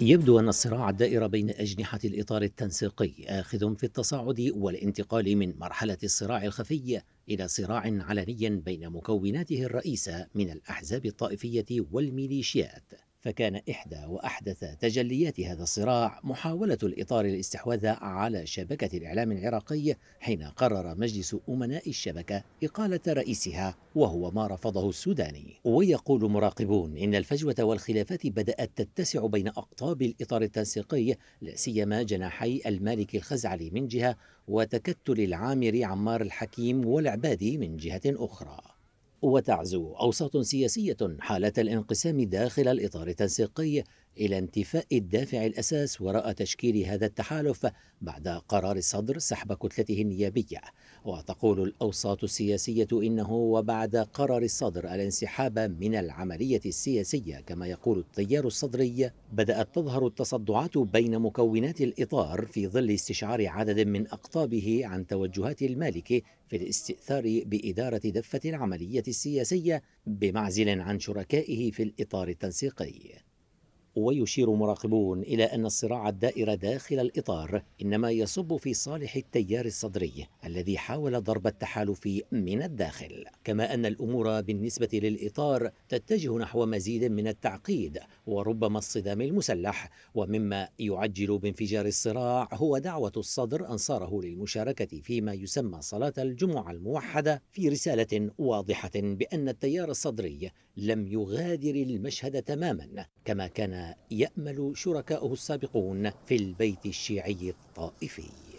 يبدو أن الصراع الدائر بين أجنحة الإطار التنسيقي آخذ في التصاعد والانتقال من مرحلة الصراع الخفي إلى صراع علني بين مكوناته الرئيسة من الأحزاب الطائفية والميليشيات فكان إحدى وأحدث تجليات هذا الصراع محاولة الإطار الاستحواذ على شبكة الإعلام العراقي حين قرر مجلس أمناء الشبكة إقالة رئيسها وهو ما رفضه السوداني ويقول مراقبون إن الفجوة والخلافات بدأت تتسع بين أقطاب الإطار التنسيقي لا سيما جناحي المالك الخزعلي من جهة وتكتل العامري عمار الحكيم والعبادي من جهة أخرى وتعزو أوساط سياسية حالة الانقسام داخل الإطار التنسيقي إلى انتفاء الدافع الأساس وراء تشكيل هذا التحالف بعد قرار الصدر سحب كتلته النيابية وتقول الأوساط السياسية إنه وبعد قرار الصدر الانسحاب من العملية السياسية كما يقول التيار الصدري بدأت تظهر التصدعات بين مكونات الإطار في ظل استشعار عدد من أقطابه عن توجهات المالك في الاستئثار بإدارة دفة العملية السياسية بمعزل عن شركائه في الإطار التنسيقي ويشير مراقبون إلى أن الصراع الدائر داخل الإطار إنما يصب في صالح التيار الصدري الذي حاول ضرب التحالف من الداخل كما أن الأمور بالنسبة للإطار تتجه نحو مزيد من التعقيد وربما الصدام المسلح ومما يعجل بانفجار الصراع هو دعوة الصدر أنصاره للمشاركة فيما يسمى صلاة الجمعة الموحدة في رسالة واضحة بأن التيار الصدري لم يغادر المشهد تماما كما كان يأمل شركاؤه السابقون في البيت الشيعي الطائفي